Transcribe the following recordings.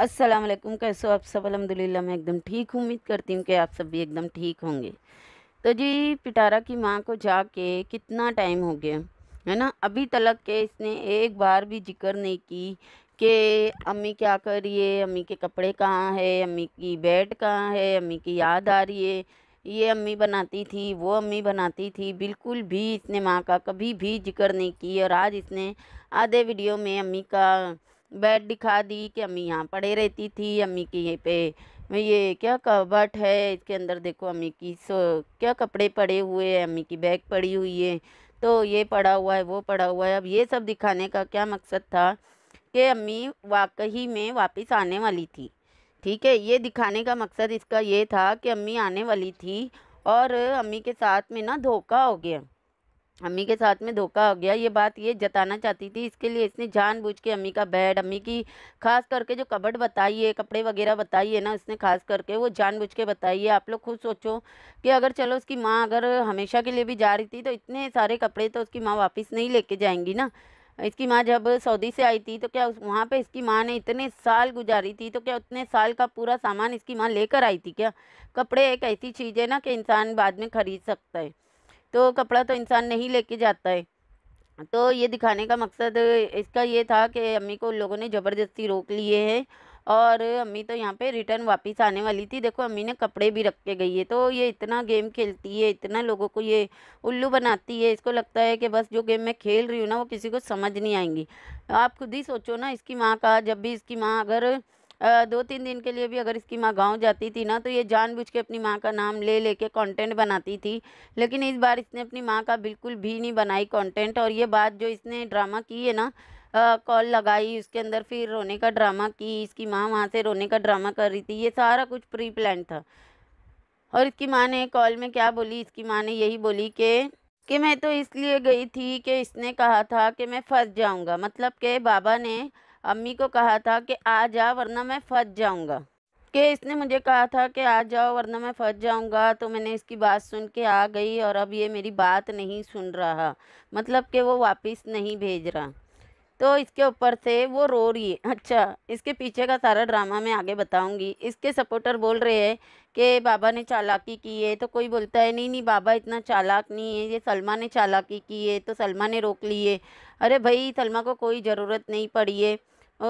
अस्सलाम वालेकुम कैसे हो आप सब अलहमदिल्ला मैं एकदम ठीक हूँ उम्मीद करती हूँ कि आप सब भी एकदम ठीक होंगे तो जी पिटारा की माँ को जाके कितना टाइम हो गया है ना अभी तलक के इसने एक बार भी जिक्र नहीं की कि अम्मी क्या कर रही है अम्मी के कपड़े कहाँ है अम्मी की बेड कहाँ है अम्मी की याद आ रही है ये अम्मी बनाती थी वो अम्मी बनाती थी बिल्कुल भी इसने माँ का कभी भी जिक्र नहीं की और आज इसने आधे वीडियो में अम्मी का बेड दिखा दी कि अम्मी यहाँ पड़े रहती थी अम्मी की यहीं पे ये क्या कबट है इसके अंदर देखो अम्मी की सो क्या कपड़े पड़े हुए हैं अम्मी की बैग पड़ी हुई है तो ये पड़ा हुआ है वो पड़ा हुआ है अब ये सब दिखाने का क्या मकसद था कि अम्मी वाकई में वापस आने वाली थी ठीक है ये दिखाने का मकसद इसका ये था कि अम्मी आने वाली थी और अम्मी के साथ में ना धोखा हो गया अम्मी के साथ में धोखा हो गया ये बात ये जताना चाहती थी इसके लिए इसने जानबूझ के अम्मी का बेड अम्मी की खास करके जो कबड़ बताई है कपड़े वगैरह बताई है ना उसने खास करके वो जानबूझ के बताई है आप लोग खुद सोचो कि अगर चलो उसकी माँ अगर हमेशा के लिए भी जा रही थी तो इतने सारे कपड़े तो उसकी माँ वापस नहीं लेके जाएंगी ना इसकी माँ जब सऊदी से आई थी तो क्या उस वहाँ पर इसकी माँ ने इतने साल गुजारी थी तो क्या उतने साल का पूरा सामान इसकी माँ लेकर आई थी क्या कपड़े एक ऐसी चीज़ है ना कि इंसान बाद में खरीद सकता है तो कपड़ा तो इंसान नहीं लेके जाता है तो ये दिखाने का मकसद इसका ये था कि अम्मी को उन लोगों ने ज़बरदस्ती रोक लिए हैं और अम्मी तो यहाँ पे रिटर्न वापस आने वाली थी देखो अम्मी ने कपड़े भी रख के गई है तो ये इतना गेम खेलती है इतना लोगों को ये उल्लू बनाती है इसको लगता है कि बस जो गेम मैं खेल रही हूँ ना वो किसी को समझ नहीं आएंगी आप खुद ही सोचो ना इसकी माँ का जब भी इसकी माँ अगर दो तीन दिन के लिए भी अगर इसकी माँ गाँव जाती थी ना तो ये जानबूझ के अपनी माँ का नाम ले लेके कंटेंट बनाती थी लेकिन इस बार इसने अपनी माँ का बिल्कुल भी नहीं बनाई कंटेंट और ये बात जो इसने ड्रामा की है ना कॉल लगाई उसके अंदर फिर रोने का ड्रामा की इसकी माँ वहाँ से रोने का ड्रामा कर रही थी ये सारा कुछ प्री प्लान था और इसकी माँ ने कॉल में क्या बोली इसकी माँ ने यही बोली कि कि मैं तो इसलिए गई थी कि इसने कहा था कि मैं फंस जाऊँगा मतलब के बाबा ने अम्मी को कहा था कि आ जा वरना मैं फंस जाऊँगा कि इसने मुझे कहा था कि आ जाओ वरना मैं फंस जाऊँगा तो मैंने इसकी बात सुन के आ गई और अब ये मेरी बात नहीं सुन रहा मतलब कि वो वापस नहीं भेज रहा तो इसके ऊपर से वो रो रही है अच्छा इसके पीछे का सारा ड्रामा मैं आगे बताऊंगी इसके सपोर्टर बोल रहे हैं कि बाबा ने चालाकी की है तो कोई बोलता है नहीं नहीं बाबा इतना चालाक नहीं है ये सलमा ने चालाकी की है तो सलमा ने रोक लिए अरे भाई सलमा को कोई ज़रूरत नहीं पड़ी है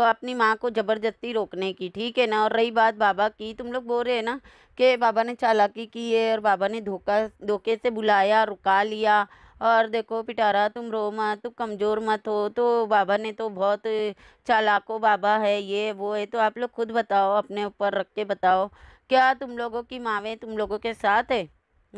अपनी माँ को ज़बरदस्ती रोकने की ठीक है ना और रही बात बाबा की तुम लोग बोल रहे हैं ना कि बाबा ने चालाकी की है और बाबा ने धोखा धोखे से बुलाया रुका लिया और देखो पिटारा तुम रो मत तुम कमज़ोर मत हो तो बाबा ने तो बहुत चालाको बाबा है ये वो है तो आप लोग खुद बताओ अपने ऊपर रख के बताओ क्या तुम लोगों की मावें तुम लोगों के साथ है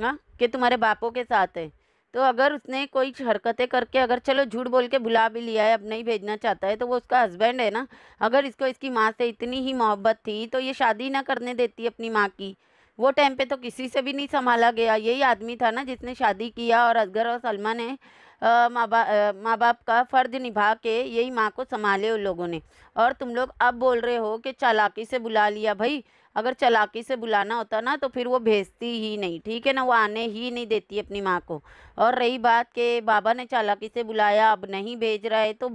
ना हाँ? कि तुम्हारे बापों के साथ है तो अगर उसने कोई हरकतें करके अगर चलो झूठ बोल के बुला भी लिया है अब नहीं भेजना चाहता है तो वो उसका हस्बैंड है ना अगर इसको इसकी माँ से इतनी ही मोहब्बत थी तो ये शादी ना करने देती अपनी माँ की वो टाइम पे तो किसी से भी नहीं संभाला गया यही आदमी था ना जिसने शादी किया और असगर और सलमा ने माँ बा माँ बाप का फ़र्ज निभा के यही माँ को संभाले उन लोगों ने और तुम लोग अब बोल रहे हो कि चालाकी से बुला लिया भाई अगर चलाकी से बुलाना होता ना तो फिर वो भेजती ही नहीं ठीक है ना वो आने ही नहीं देती अपनी माँ को और रही बात के बाबा ने चालाकी से बुलाया अब नहीं भेज रहा है तो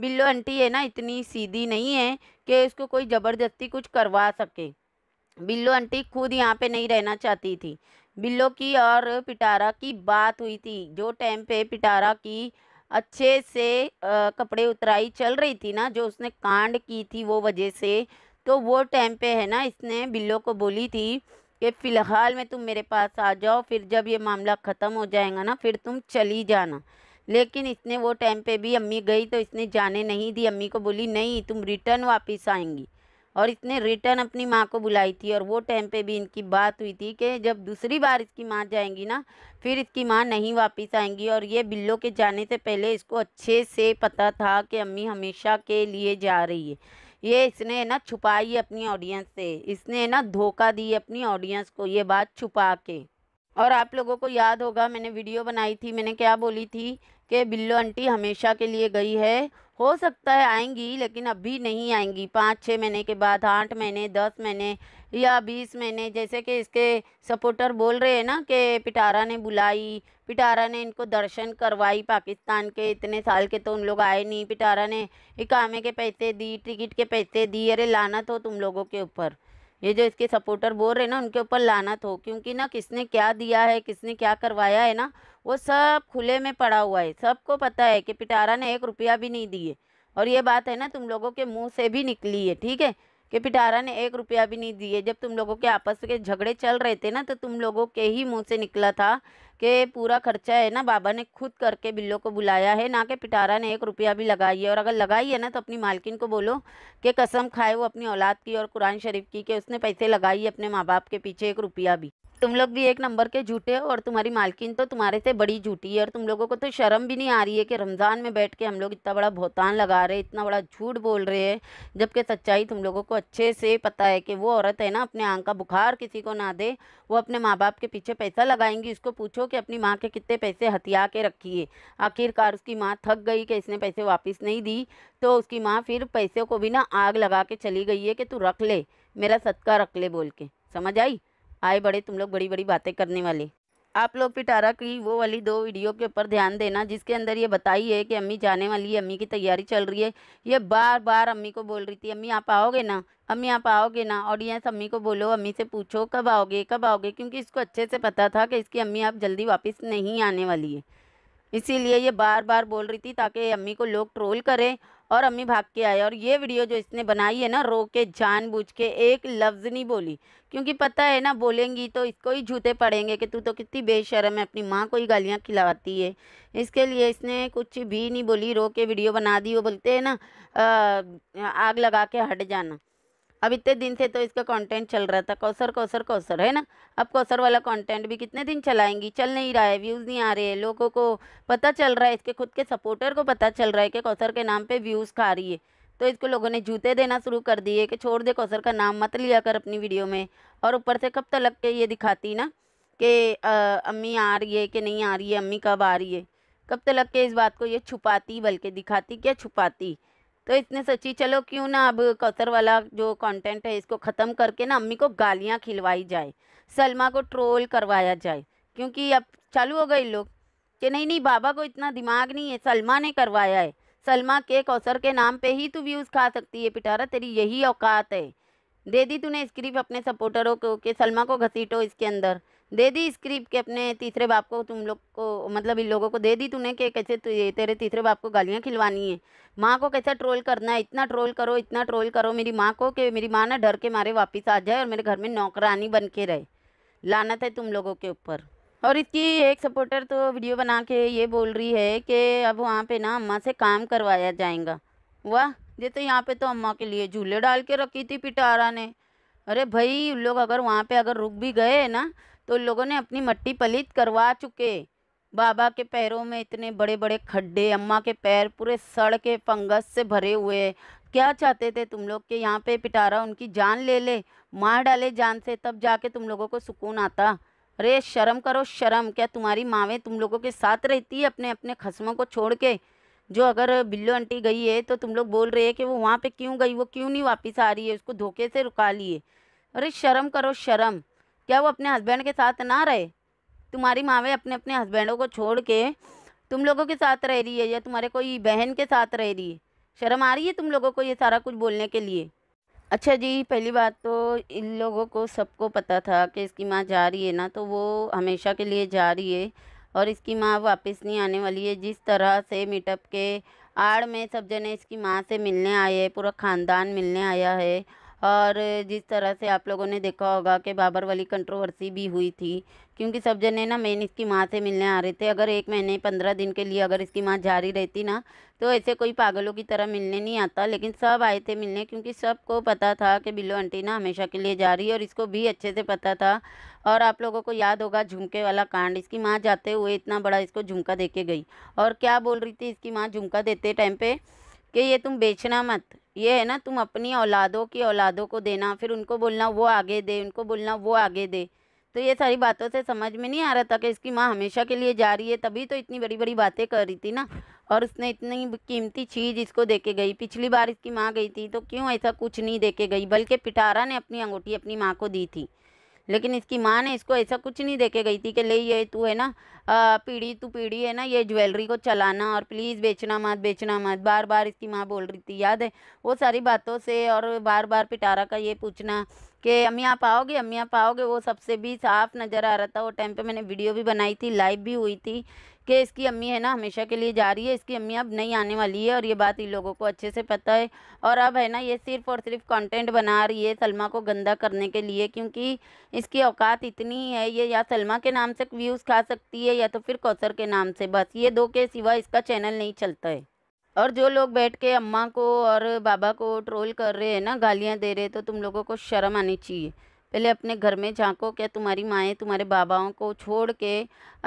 बिल्लो आंटी है ना इतनी सीधी नहीं है कि उसको कोई ज़बरदस्ती कुछ करवा सके बिल्लो आंटी खुद यहाँ पे नहीं रहना चाहती थी बिल्लो की और पिटारा की बात हुई थी जो टाइम पे पिटारा की अच्छे से आ, कपड़े उतराई चल रही थी ना जो उसने कांड की थी वो वजह से तो वो टाइम पे है ना इसने बिल्लो को बोली थी कि फ़िलहाल में तुम मेरे पास आ जाओ फिर जब ये मामला ख़त्म हो जाएगा ना फिर तुम चली जाना लेकिन इसने वो टाइम पे भी अम्मी गई तो इसने जाने नहीं दी अम्मी को बोली नहीं तुम रिटर्न वापस आएंगी और इसने रिटर्न अपनी माँ को बुलाई थी और वो टाइम पे भी इनकी बात हुई थी कि जब दूसरी बार इसकी माँ जाएंगी ना फिर इसकी माँ नहीं वापस आएंगी और ये बिल्लो के जाने से पहले इसको अच्छे से पता था कि अम्मी हमेशा के लिए जा रही है ये इसने ना छुपाई अपनी ऑडियंस से इसने ना धोखा दी अपनी ऑडियंस को ये बात छुपा के और आप लोगों को याद होगा मैंने वीडियो बनाई थी मैंने क्या बोली थी कि बिल्लो आंटी हमेशा के लिए गई है हो सकता है आएंगी लेकिन अभी नहीं आएंगी पाँच छः महीने के बाद आठ महीने दस महीने या बीस महीने जैसे कि इसके सपोर्टर बोल रहे हैं ना कि पिटारा ने बुलाई पिटारा ने इनको दर्शन करवाई पाकिस्तान के इतने साल के तो उन लोग आए नहीं पिटारा ने इकामे के पैसे दी टिकट के पैसे दी अरे लानत हो तुम लोगों के ऊपर ये जो इसके सपोर्टर बोल रहे हैं ना उनके ऊपर लानत हो क्योंकि ना किसने क्या दिया है किसने क्या करवाया है ना वो सब खुले में पड़ा हुआ है सबको पता है कि पिटारा ने एक रुपया भी नहीं दिए और ये बात है ना तुम लोगों के मुंह से भी निकली है ठीक है कि पिटारा ने एक रुपया भी नहीं दिए जब तुम लोगों के आपस के झगड़े चल रहे थे ना तो तुम लोगों के ही मुंह से निकला था कि पूरा खर्चा है ना बाबा ने खुद करके बिल्लो को बुलाया है ना कि पिटारा ने एक रुपया भी लगाई है और अगर लगाई है ना तो अपनी मालकिन को बोलो कि कसम खाए वो अपनी औलाद की और कुरान शरीफ की कि उसने पैसे लगाई अपने माँ बाप के पीछे एक रुपया भी तुम लोग भी एक नंबर के झूठे हो और तुम्हारी मालकिन तो तुम्हारे से बड़ी झूठी है और तुम लोगों को तो शर्म भी नहीं आ रही है कि रमज़ान में बैठ के हम लोग इतना बड़ा भोतान लगा रहे इतना बड़ा झूठ बोल रहे हैं जबकि सच्चाई तुम लोगों को अच्छे से पता है कि वो औरत है ना अपने आँख का बुखार किसी को ना दे वो अपने माँ बाप के पीछे पैसा लगाएंगी उसको पूछो कि अपनी माँ के कितने पैसे हथिया के रखिए आखिरकार उसकी माँ थक गई कि इसने पैसे वापस नहीं दी तो उसकी माँ फिर पैसे को भी ना आग लगा के चली गई है कि तू रख ले मेरा सदका रख ले बोल के समझ आई आए बड़े तुम लोग बड़ी बड़ी बातें करने वाले आप लोग पिटारा की वो वाली दो वीडियो के ऊपर ध्यान देना जिसके अंदर ये बताई है कि अम्मी जाने वाली है अम्मी की तैयारी चल रही है ये बार बार अम्मी को बोल रही थी अम्मी आप आओगे ना अम्मी आप आओगे ना ऑडियंस अम्मी को बोलो अम्मी से पूछो कब आओगे कब आओगे क्योंकि इसको अच्छे से पता था कि इसकी अम्मी आप जल्दी वापस नहीं आने वाली है इसीलिए ये बार बार बोल रही थी ताकि अम्मी को लोग ट्रोल करें और अम्मी भाग के आए और ये वीडियो जो इसने बनाई है ना रो के जानबूझ के एक लफ्ज़ नहीं बोली क्योंकि पता है ना बोलेंगी तो इसको ही जूते पड़ेंगे कि तू तो कितनी बेशरम है अपनी माँ को ही गालियाँ खिलाती है इसके लिए इसने कुछ भी नहीं बोली रो के वीडियो बना दी वो बोलते हैं ना आग लगा के हट जाना अब इतने दिन से तो इसका कंटेंट चल रहा था कौसर कौसर कौसर है ना अब कौसर वाला कंटेंट भी कितने दिन चलाएंगी चल नहीं रहा है व्यूज़ नहीं आ रहे हैं लोगों को पता चल रहा है इसके खुद के सपोर्टर को पता चल रहा है कि कौसर के नाम पर व्यूज़ खा रही है तो इसको लोगों ने जूते देना शुरू कर दिए कि छोड़ दे कौसर का नाम मत लिया कर अपनी वीडियो में और ऊपर से कब तलक के ये दिखाती ना कि अम्मी आ रही है कि नहीं आ रही है अम्मी कब आ रही है कब तलक के इस बात को ये छुपाती बल्कि दिखाती क्या छुपाती तो इसने सोची चलो क्यों ना अब कौसर वाला जो कंटेंट है इसको ख़त्म करके ना अम्मी को गालियाँ खिलवाई जाए सलमा को ट्रोल करवाया जाए क्योंकि अब चालू हो गए लोग कि नहीं नहीं बाबा को इतना दिमाग नहीं है सलमा ने करवाया है सलमा के कौसर के नाम पे ही तू व्यूज़ खा सकती है पिटारा तेरी यही औकात है दे दी तूने स्क्रिप्ट अपने सपोर्टरों को कि सलमा को घसीटो इसके अंदर दे दी स्क्रिप्ट के अपने तीसरे बाप को तुम लोग को मतलब इन लोगों को दे दी तूने कि कैसे तेरे तीसरे बाप को गालियाँ खिलवानी है माँ को कैसा ट्रोल करना है इतना ट्रोल करो इतना ट्रोल करो मेरी माँ को कि मेरी माँ ना डर के मारे वापस आ जाए और मेरे घर में नौकरानी बन के रहे लानत है तुम लोगों के ऊपर और इसकी एक सपोर्टर तो वीडियो बना के ये बोल रही है कि अब वहाँ पर ना अम्मा से काम करवाया जाएगा वाह ये तो यहाँ पे तो अम्मा के लिए झूले डाल के रखी थी पिटारा ने अरे भाई लोग अगर वहाँ पर अगर रुक भी गए ना तो लोगों ने अपनी मट्टी पलित करवा चुके बाबा के पैरों में इतने बड़े बड़े खड्डे अम्मा के पैर पूरे सड़ के फंगस से भरे हुए क्या चाहते थे तुम लोग के यहाँ पे पिटारा उनकी जान ले ले मार डाले जान से तब जाके तुम लोगों को सुकून आता अरे शर्म करो शर्म क्या तुम्हारी मावें तुम लोगों के साथ रहती है अपने अपने खसमों को छोड़ के जो अगर बिल्लो आंटी गई है तो तुम लोग बोल रहे हैं कि वो वहाँ पे क्यों गई वो क्यों नहीं वापस आ रही है उसको धोखे से रुका लिए अरे शर्म करो शर्म क्या वो अपने हस्बैंड के साथ ना रहे तुम्हारी मावें अपने अपने हस्बैंडों को छोड़ के तुम लोगों के साथ रह रही है या तुम्हारे कोई बहन के साथ रह रही है शर्म आ रही है तुम लोगों को ये सारा कुछ बोलने के लिए अच्छा जी पहली बात तो इन लोगों को सबको पता था कि इसकी माँ जा रही है ना तो वो हमेशा के लिए जा रही है और इसकी माँ वापस नहीं आने वाली है जिस तरह से मीटअप के आड़ में सब जने इसकी माँ से मिलने आए पूरा ख़ानदान मिलने आया है और जिस तरह से आप लोगों ने देखा होगा कि बाबर वाली कंट्रोवर्सी भी हुई थी क्योंकि सब जने ना मेन इसकी माँ से मिलने आ रहे थे अगर एक महीने पंद्रह दिन के लिए अगर इसकी माँ जारी रहती ना तो ऐसे कोई पागलों की तरह मिलने नहीं आता लेकिन सब आए थे मिलने क्योंकि सबको पता था कि बिल्लो आंटी ना हमेशा के लिए जा रही है और इसको भी अच्छे से पता था और आप लोगों को याद होगा झुमके वाला कांड इसकी माँ जाते हुए इतना बड़ा इसको झुमका दे के गई और क्या बोल रही थी इसकी माँ झुमका देते टाइम पर कि ये तुम बेचना मत ये है ना तुम अपनी औलादों की औलादों को देना फिर उनको बोलना वो आगे दे उनको बोलना वो आगे दे तो ये सारी बातों से समझ में नहीं आ रहा था कि इसकी माँ हमेशा के लिए जा रही है तभी तो इतनी बड़ी बड़ी बातें कर रही थी ना और उसने इतनी कीमती चीज़ इसको दे के गई पिछली बार इसकी माँ गई थी तो क्यों ऐसा कुछ नहीं दे के गई बल्कि पिटारा ने अपनी अंगूठी अपनी माँ को दी थी लेकिन इसकी माँ ने इसको ऐसा कुछ नहीं देखे गई थी कि ले ये तू है ना पीढ़ी तू पीढ़ी है ना ये ज्वेलरी को चलाना और प्लीज़ बेचना मत बेचना मत बार बार इसकी माँ बोल रही थी याद है वो सारी बातों से और बार बार पिटारा का ये पूछना कि अम्मी आप आओगे अम्मी आप आओगे वो सबसे भी साफ नज़र आ रहा था वो टाइम पे मैंने वीडियो भी बनाई थी लाइव भी हुई थी कि इसकी अम्मी है ना हमेशा के लिए जा रही है इसकी अम्मी अब नहीं आने वाली है और ये बात इन लोगों को अच्छे से पता है और अब है ना ये सिर्फ और सिर्फ कंटेंट बना रही है सलमा को गंदा करने के लिए क्योंकि इसकी औकात इतनी है ये या सलमा के नाम से व्यूज़ खा सकती है या तो फिर कौसर के नाम से बस ये दो के सिवा इसका चैनल नहीं चलता है और जो लोग बैठ के अम्मा को और बाबा को ट्रोल कर रहे हैं ना गालियाँ दे रहे हैं तो तुम लोगों को शर्म आनी चाहिए पहले अपने घर में झांको क्या तुम्हारी माएँ तुम्हारे बाबाओं को छोड़ के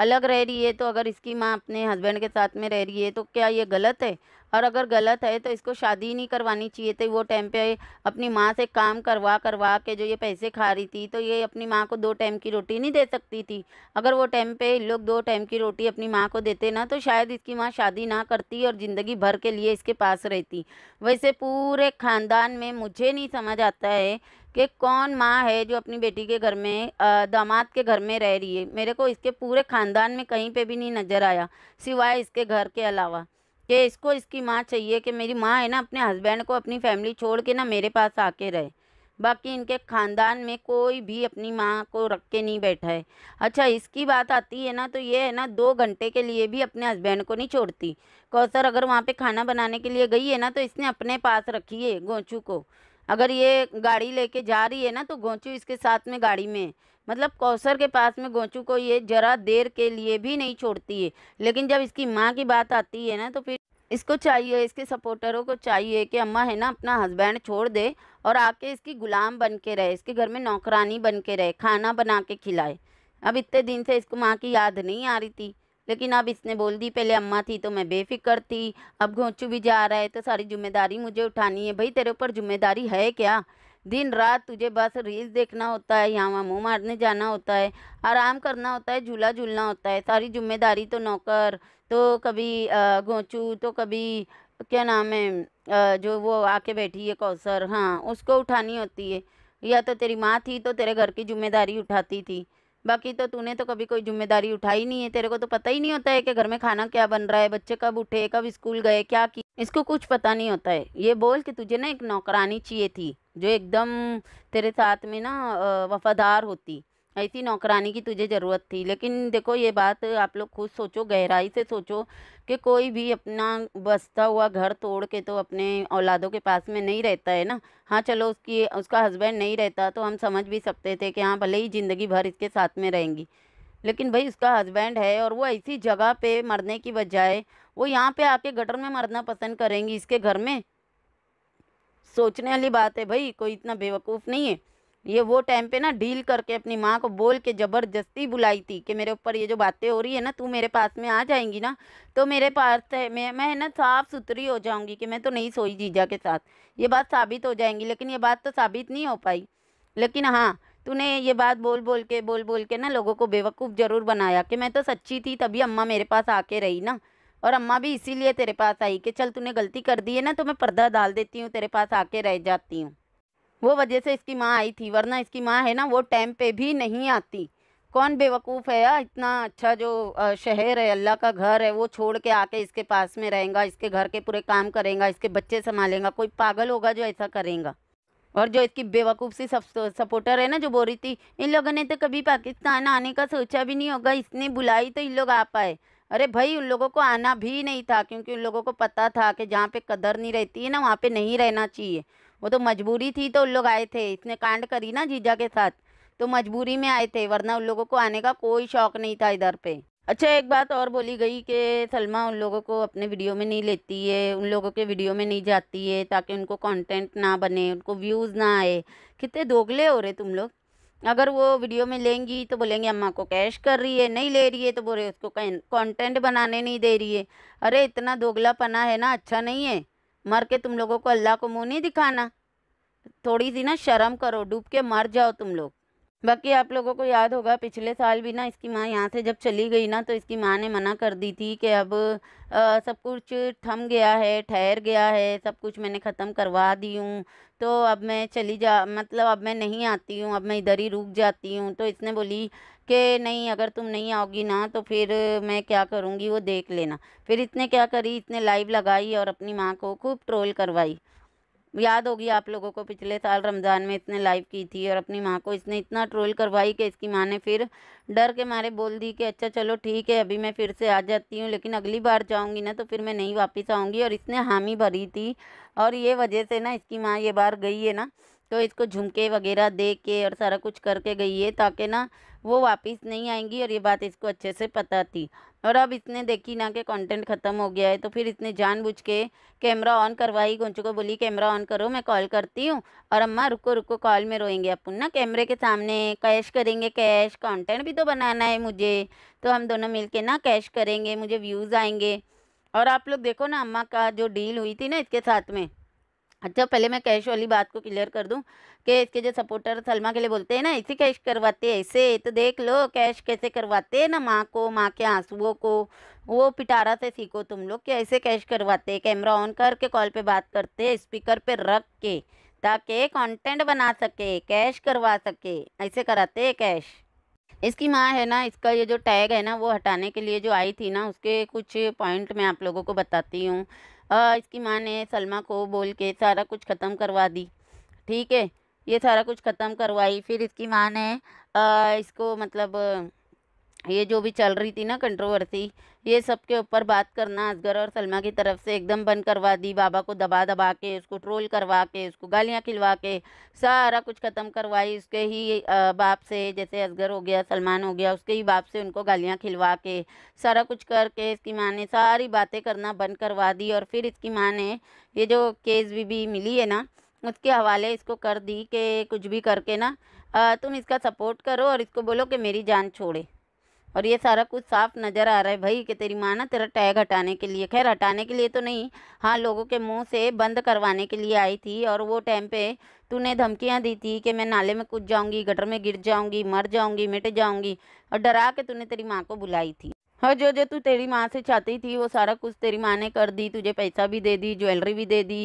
अलग रह रही है तो अगर इसकी माँ अपने हस्बैंड के साथ में रह रही है तो क्या ये गलत है और अगर गलत है तो इसको शादी नहीं करवानी चाहिए थी वो टाइम पे अपनी माँ से काम करवा करवा के जो ये पैसे खा रही थी तो ये अपनी माँ को दो टाइम की रोटी नहीं दे सकती थी अगर वो टाइम पे लोग दो टाइम की रोटी अपनी माँ को देते ना तो शायद इसकी माँ शादी ना करती और ज़िंदगी भर के लिए इसके पास रहती वैसे पूरे ख़ानदान में मुझे नहीं समझ आता है कि कौन माँ है जो अपनी बेटी के घर में दामाद के घर में रह रही है मेरे को इसके पूरे ख़ानदान में कहीं पे भी नहीं नज़र आया सिवाय इसके घर के अलावा कि इसको इसकी माँ चाहिए कि मेरी माँ है ना अपने हस्बैंड को अपनी फैमिली छोड़ के ना मेरे पास आके रहे बाकी इनके ख़ानदान में कोई भी अपनी माँ को रख के नहीं बैठा है अच्छा इसकी बात आती है ना तो ये है ना दो घंटे के लिए भी अपने हस्बैंड को नहीं छोड़ती कौसर अगर वहाँ पे खाना बनाने के लिए गई है ना तो इसने अपने पास रखी है गोचू को अगर ये गाड़ी लेके जा रही है ना तो गोचू इसके साथ में गाड़ी में मतलब कौसर के पास में गोंचू को ये ज़रा देर के लिए भी नहीं छोड़ती है लेकिन जब इसकी माँ की बात आती है ना तो फिर इसको चाहिए इसके सपोर्टरों को चाहिए कि अम्मा है ना अपना हस्बैंड छोड़ दे और आके इसकी गुलाम बन के रहे इसके घर में नौकरानी बन के रहे खाना बना के खिलाए अब इतने दिन से इसको माँ की याद नहीं आ रही थी लेकिन अब इसने बोल दी पहले अम्मा थी तो मैं बेफिक्र थी अब घोंचू भी जा रहा है तो सारी जिम्मेदारी मुझे उठानी है भाई तेरे ऊपर जिम्मेदारी है क्या दिन रात तुझे बस रील्स देखना होता है यहाँ वहाँ मुँह मारने जाना होता है आराम करना होता है झूला झूलना होता है सारी जिम्मेदारी तो नौकर तो कभी गोचू तो कभी क्या नाम है जो वो आके बैठी है कौसर हाँ उसको उठानी होती है या तो तेरी माँ थी तो तेरे घर की जिम्मेदारी उठाती थी बाकी तो तूने तो कभी कोई जिम्मेदारी उठाई नहीं है तेरे को तो पता ही नहीं होता है कि घर में खाना क्या बन रहा है बच्चे कब उठे कब स्कूल गए क्या की इसको कुछ पता नहीं होता है ये बोल कि तुझे ना एक नौकरानी चाहिए थी जो एकदम तेरे साथ में ना वफ़ादार होती ऐसी नौकरानी की तुझे ज़रूरत थी लेकिन देखो ये बात आप लोग खुद सोचो गहराई से सोचो कि कोई भी अपना बसता हुआ घर तोड़ के तो अपने औलादों के पास में नहीं रहता है ना हाँ चलो उसकी उसका हस्बैंड नहीं रहता तो हम समझ भी सकते थे कि हाँ भले ही ज़िंदगी भर इसके साथ में रहेंगी लेकिन भाई उसका हस्बैंड है और वो ऐसी जगह पर मरने की बजाय वो यहाँ पर आके गटर में मरना पसंद करेंगी इसके घर में सोचने वाली बात है भाई कोई इतना बेवकूफ़ नहीं है ये वो टाइम पे ना डील करके अपनी माँ को बोल के ज़बरदस्ती बुलाई थी कि मेरे ऊपर ये जो बातें हो रही है ना तू मेरे पास में आ जाएंगी ना तो मेरे पास है मैं मैं ना साफ़ सुथरी हो जाऊँगी कि मैं तो नहीं सोई जीजा के साथ ये बात साबित हो जाएंगी लेकिन ये बात तो साबित नहीं हो पाई लेकिन हाँ तूने ये बात बोल बोल के बोल बोल के ना लोगों को बेवकूफ़ ज़रूर बनाया कि मैं तो सच्ची थी तभी अम्मा मेरे पास आके रही ना और अम्मा भी इसीलिए तेरे पास आई कि चल तूने गलती कर दी है ना तो मैं पर्दा डाल देती हूँ तेरे पास आके रह जाती हूँ वो वजह से इसकी माँ आई थी वरना इसकी माँ है ना वो टाइम पे भी नहीं आती कौन बेवकूफ़ है यार इतना अच्छा जो शहर है अल्लाह का घर है वो छोड़ के आके इसके पास में रहेगा इसके घर के पूरे काम करेगा इसके बच्चे संभालेगा कोई पागल होगा जो ऐसा करेगा और जो इसकी बेवकूफ़ सी सपोर्टर है ना जो बोरी रही थी इन लोगों ने तो कभी पाकिस्तान आने का सोचा भी नहीं होगा इसने बुलाई तो इन लोग आ पाए अरे भाई उन लोगों को आना भी नहीं था क्योंकि उन लोगों को पता था कि जहाँ पे कदर नहीं रहती है ना वहाँ पे नहीं रहना चाहिए वो तो मजबूरी थी तो उन लोग आए थे इसने कांड करी ना जीजा के साथ तो मजबूरी में आए थे वरना उन लोगों को आने का कोई शौक नहीं था इधर पे अच्छा एक बात और बोली गई कि सलमा उन लोगों को अपने वीडियो में नहीं लेती है उन लोगों के वीडियो में नहीं जाती है ताकि उनको कंटेंट ना बने उनको व्यूज़ ना आए कितने दोगले हो रहे तुम लोग अगर वो वीडियो में लेंगी तो बोलेंगे अम्मा को कैश कर रही है नहीं ले रही है तो बोले उसको कंटेंट बनाने नहीं दे रही है अरे इतना दोगला पना है ना अच्छा नहीं है मर के तुम लोगों को अल्लाह को मुँह नहीं दिखाना थोड़ी सी ना शर्म करो डूब के मर जाओ तुम लोग बाकी आप लोगों को याद होगा पिछले साल भी ना इसकी माँ यहाँ से जब चली गई ना तो इसकी माँ ने मना कर दी थी कि अब आ, सब कुछ थम गया है ठहर गया है सब कुछ मैंने ख़त्म करवा दी हूँ तो अब मैं चली जा मतलब अब मैं नहीं आती हूँ अब मैं इधर ही रुक जाती हूँ तो इसने बोली कि नहीं अगर तुम नहीं आओगी ना तो फिर मैं क्या करूँगी वो देख लेना फिर इसने क्या करी इसने लाइव लगाई और अपनी माँ को खूब ट्रोल करवाई याद होगी आप लोगों को पिछले साल रमज़ान में इसने लाइव की थी और अपनी माँ को इसने इतना ट्रोल करवाई कि इसकी माँ ने फिर डर के मारे बोल दी कि अच्छा चलो ठीक है अभी मैं फिर से आ जाती हूँ लेकिन अगली बार जाऊँगी ना तो फिर मैं नहीं वापस आऊँगी और इसने हामी भरी थी और ये वजह से ना इसकी माँ ये बार गई है ना तो इसको झुमके वगैरह दे के और सारा कुछ करके गई है ताकि ना वो वापस नहीं आएंगी और ये बात इसको अच्छे से पता थी और अब इसने देखी ना कि कंटेंट ख़त्म हो गया है तो फिर इसने जानबूझ के कैमरा ऑन करवाई गुंचू को बोली कैमरा ऑन करो मैं कॉल करती हूँ और अम्मा रुको रुको कॉल में रोएंगे अपन ना कैमरे के सामने कैश करेंगे कैश कॉन्टेंट भी तो बनाना है मुझे तो हम दोनों मिल ना कैश करेंगे मुझे व्यूज़ आएंगे और आप लोग देखो ना अम्मा का जो डील हुई थी ना इसके साथ में अच्छा पहले मैं कैश वाली बात को क्लियर कर दूं कि इसके जो सपोर्टर सलमा के लिए बोलते हैं ना ऐसे कैश करवाते ऐसे तो देख लो कैश कैसे करवाते हैं ना माँ को माँ के आंसुओं को वो पिटारा से सीखो तुम लोग कि ऐसे कैश करवाते कैमरा ऑन करके कॉल पे बात करते स्पीकर पे रख के ताकि कंटेंट बना सके कैश करवा सके ऐसे कराते कैश इसकी माँ है ना इसका ये जो टैग है ना वो हटाने के लिए जो आई थी ना उसके कुछ पॉइंट मैं आप लोगों को बताती हूँ आ, इसकी माँ ने सलमा को बोल के सारा कुछ ख़त्म करवा दी ठीक है ये सारा कुछ ख़त्म करवाई फिर इसकी माँ ने आ, इसको मतलब ये जो भी चल रही थी ना कंट्रोवर्सी ये सब के ऊपर बात करना असगर और सलमा की तरफ से एकदम बंद करवा दी बाबा को दबा दबा के उसको ट्रोल करवा के उसको गालियाँ खिलवा के सारा कुछ ख़त्म करवाई उसके ही बाप से जैसे असगर हो गया सलमान हो गया उसके ही बाप से उनको गालियाँ खिलवा के सारा कुछ करके इसकी माँ ने सारी बातें करना बंद करवा दी और फिर इसकी माँ ने ये जो केस भी, भी मिली है ना उसके हवाले इसको कर दी कि कुछ भी करके ना तुम इसका सपोर्ट करो और इसको बोलो कि मेरी जान छोड़े और ये सारा कुछ साफ नज़र आ रहा है भाई कि तेरी माँ ना तेरा टैग हटाने के लिए खैर हटाने के लिए तो नहीं हाँ लोगों के मुंह से बंद करवाने के लिए आई थी और वो टाइम पे तूने धमकियाँ दी थी कि मैं नाले में कूद जाऊँगी गटर में गिर जाऊँगी मर जाऊँगी मिट जाऊँगी और डरा के तूने तेरी माँ को बुलाई थी हाँ जो जो तू तेरी माँ से चाहती थी वो सारा कुछ तेरी माँ ने कर दी तुझे पैसा भी दे दी ज्वेलरी भी दे दी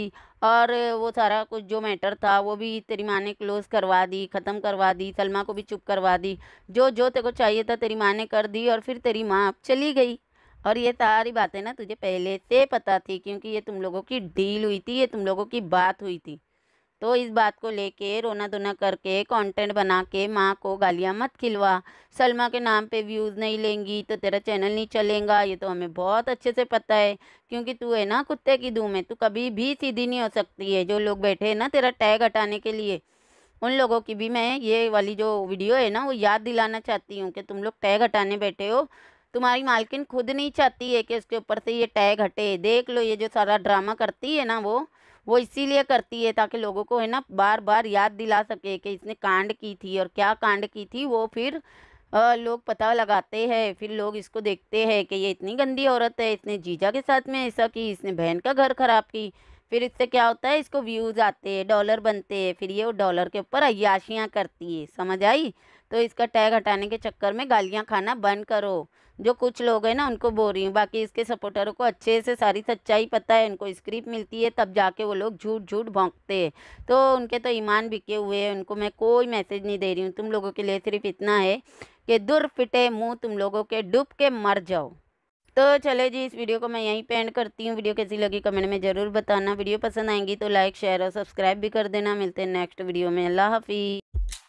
और वो सारा कुछ जो मैटर था वो भी तेरी माँ ने क्लोज़ करवा दी ख़त्म करवा दी सलमा को भी चुप करवा दी जो जो तेरे को चाहिए था तेरी माँ ने कर दी और फिर तेरी माँ अब चली गई और ये सारी बातें ना तुझे पहले से पता थी क्योंकि ये तुम लोगों की डील हुई थी ये तुम लोगों की बात हुई थी तो इस बात को लेके रोना धोना करके कंटेंट बना के माँ को गालियाँ मत खिलवा सलमा के नाम पे व्यूज़ नहीं लेंगी तो तेरा चैनल नहीं चलेगा ये तो हमें बहुत अच्छे से पता है क्योंकि तू है ना कुत्ते की धूम है तू कभी भी सीधी नहीं हो सकती है जो लोग बैठे हैं ना तेरा टैग हटाने के लिए उन लोगों की भी मैं ये वाली जो वीडियो है ना वो याद दिलाना चाहती हूँ कि तुम लोग टैग हटाने बैठे हो तुम्हारी मालकिन खुद नहीं चाहती है कि उसके ऊपर से ये टैग हटे देख लो ये जो सारा ड्रामा करती है ना वो वो इसीलिए करती है ताकि लोगों को है ना बार बार याद दिला सके कि इसने कांड की थी और क्या कांड की थी वो फिर आ, लोग पता लगाते हैं फिर लोग इसको देखते हैं कि ये इतनी गंदी औरत है इसने जीजा के साथ में ऐसा की इसने बहन का घर खराब की फिर इससे क्या होता है इसको व्यूज़ आते हैं डॉलर बनते हैं फिर ये डॉलर के ऊपर अयाशियाँ करती है समझ आई तो इसका टैग हटाने के चक्कर में गालियाँ खाना बंद करो जो कुछ लोग हैं ना उनको बोल रही हूँ बाकी इसके सपोर्टरों को अच्छे से सारी सच्चाई पता है उनको स्क्रिप्ट मिलती है तब जाके वो लोग झूठ झूठ भोंकते हैं तो उनके तो ईमान बिके हुए हैं उनको मैं कोई मैसेज नहीं दे रही हूँ तुम लोगों के लिए सिर्फ इतना है कि दुर फिटे मुँह तुम लोगों के डूब के मर जाओ तो चले जी इस वीडियो को मैं यहीं पेंड करती हूँ वीडियो कैसी लगी कमेंट में ज़रूर बताना वीडियो पसंद आएंगी तो लाइक शेयर और सब्सक्राइब भी कर देना मिलते हैं नेक्स्ट वीडियो में अल्लाह हाफिज़